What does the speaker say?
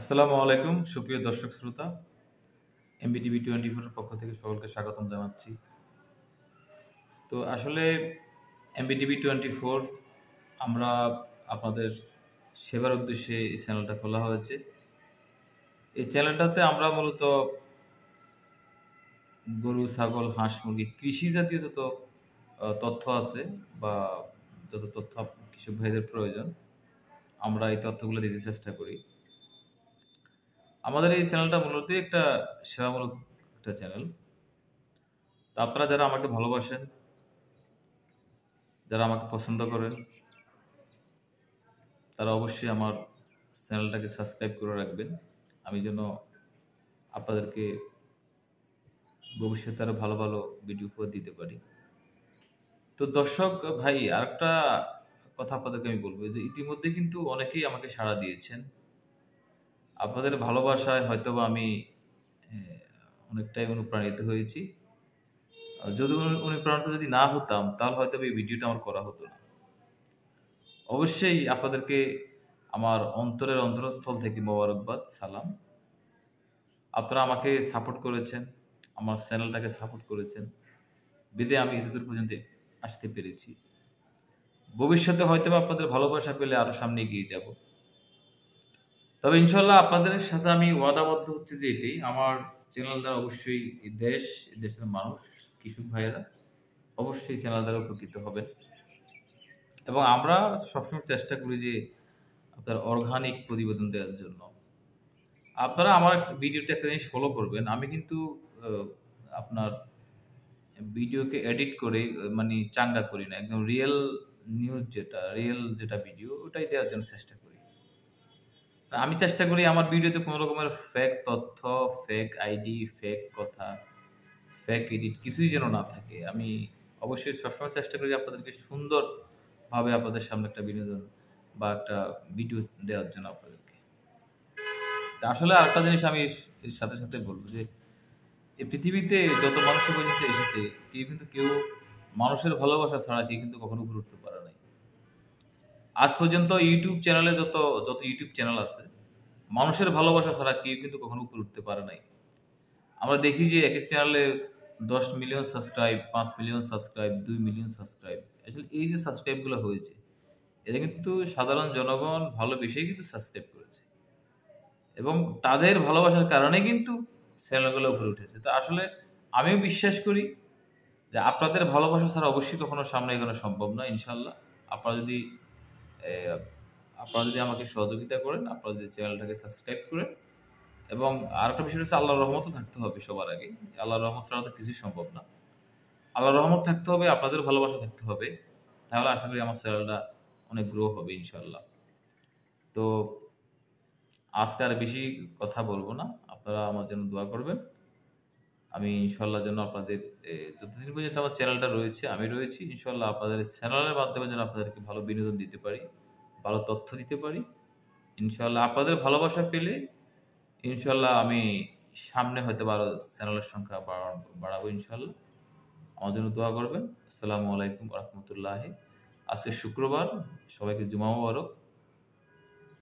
আসসালামু আলাইকুম সুপ্রিয় দর্শক শ্রোতা এমবিটিভি টোয়েন্টি ফোরের পক্ষ থেকে সকলকে স্বাগতম জানাচ্ছি তো আসলে এমবিটিভি টোয়েন্টি ফোর আমরা আপনাদের সেবার উদ্দেশ্যে এই চ্যানেলটা খোলা হয়েছে এই চ্যানেলটাতে আমরা মূলত গরু ছাগল হাঁস মুরগি কৃষি জাতীয় যত তথ্য আছে বা যত তথ্য কৃষক ভাইদের প্রয়োজন আমরা এই তথ্যগুলো দিতে চেষ্টা করি আমাদের এই চ্যানেলটা মূলত একটা সেবামূলক একটা চ্যানেল তা আপনারা যারা আমাকে ভালোবাসেন যারা আমাকে পছন্দ করেন তারা অবশ্যই আমার চ্যানেলটাকে সাবস্ক্রাইব করে রাখবেন আমি যেন আপনাদেরকে ভবিষ্যতে আরও ভালো ভালো ভিডিও উপহার দিতে পারি তো দর্শক ভাই আরেকটা কথা আপনাদেরকে আমি বলবো যে ইতিমধ্যে কিন্তু অনেকেই আমাকে সাড়া দিয়েছেন আপনাদের ভালোবাসায় হয়তো আমি অনেকটাই অনুপ্রাণিত হয়েছি যদি অনুপ্রাণিত যদি না হতাম তাহলে হয়তো এই ভিডিওটা আমার করা হতো না অবশ্যই আপনাদেরকে আমার অন্তরের অন্তরস্থল থেকে মোবারকবাদ সালাম আপনারা আমাকে সাপোর্ট করেছেন আমার চ্যানেলটাকে সাপোর্ট করেছেন বিদে আমি এতদূর পর্যন্ত আসতে পেরেছি ভবিষ্যতে হয়তো আপনাদের ভালোবাসা পেলে আরও সামনে এগিয়ে যাব তবে ইনশাল্লাহ আপনাদের সাথে আমি ওয়াদাবদ্ধ হচ্ছে যে এটি আমার চ্যানেল দ্বারা অবশ্যই দেশ দেশের মানুষ কৃষক ভাইয়েরা অবশ্যই চ্যানেল দ্বারা উপকৃত হবে এবং আমরা সবসময় চেষ্টা করি যে আপনার অর্গানিক প্রতিবেদন দেওয়ার জন্য আপনারা আমার ভিডিওটা একটা জিনিস ফলো করবেন আমি কিন্তু আপনার ভিডিওকে এডিট করে মানে চাঙ্গা করি না একদম রিয়েল নিউজ যেটা রিয়েল যেটা ভিডিও ওটাই দেওয়ার জন্য চেষ্টা করি আমি চেষ্টা করি আমার ভিডিওতে কোনো রকমের ফেক তথ্য ফেক আইডি ফেক কথা ফেক এডিট কিছুই যেন না থাকে আমি অবশ্যই সবসময় চেষ্টা করি আপনাদেরকে সুন্দরভাবে আপনাদের সামনে একটা বিনোদন বা একটা ভিডিও দেওয়ার জন্য আপনাদেরকে আসলে আরেকটা জিনিস আমি এর সাথে সাথে বলবো যে এই পৃথিবীতে যত মানুষের পর্যন্ত এসেছে কেউ কিন্তু কেউ মানুষের ভালোবাসা ছাড়া কেউ কিন্তু কখনো উপরে উঠতে পারে নাই আজ পর্যন্ত ইউটিউব চ্যানেলে যত যত ইউটিউব চ্যানেল আছে মানুষের ভালোবাসা ছাড়া কেউ কিন্তু কখনো উপরে উঠতে পারে নাই আমরা দেখি যে এক এক চ্যানেলে দশ মিলিয়ন সাবস্ক্রাইব পাঁচ মিলিয়ন সাবস্ক্রাইব দুই মিলিয়ন সাবস্ক্রাইব আসলে এই যে সাবস্ক্রাইবগুলো হয়েছে এটা কিন্তু সাধারণ জনগণ ভালোবেসেই কিন্তু সাবস্ক্রাইব করেছে এবং তাদের ভালোবাসার কারণে কিন্তু চ্যানেলগুলো উপরে উঠেছে তো আসলে আমিও বিশ্বাস করি যে আপনাদের ভালোবাসা ছাড়া অবশ্যই কখনো সামনে এখানে সম্ভব নয় ইনশাল্লাহ আপনারা যদি আপনারা যদি আমাকে সহযোগিতা করেন আপনারা যদি চ্যানেলটাকে সাবস্ক্রাইব করেন এবং আর একটা বিষয় হচ্ছে আল্লাহর রহমতও থাকতে হবে সবার আগে আল্লাহর রহমত ছাড়া তো কিছুই সম্ভব না আল্লাহর রহমত থাকতে হবে আপনাদের ভালোবাসা থাকতে হবে তাহলে আশা করি আমার চ্যানেলটা অনেক গ্রো হবে ইনশাল্লাহ তো আজকে আর বেশি কথা বলবো না আপনারা আমার জন্য দোয়া করবেন আমি ইনশাল্লাহ যেন আপনাদের যতদিন পর্যন্ত আমার চ্যানেলটা রয়েছে আমি রয়েছি ইনশাল্লাহ আপনাদের চ্যানেলের মাধ্যমে যেন আপনাদেরকে ভালো বিনোদন দিতে পারি ভালো তথ্য দিতে পারি ইনশাল্লাহ আপনাদের ভালোবাসা পেলে ইনশাল্লাহ আমি সামনে হয়তো আরও চ্যানেলের সংখ্যা বাড়াবো ইনশাল্লাহ আমার জন্য দোয়া করবেন আসসালামু আলাইকুম রহমতুল্লাহ আজকে শুক্রবার সবাইকে জুমা বারক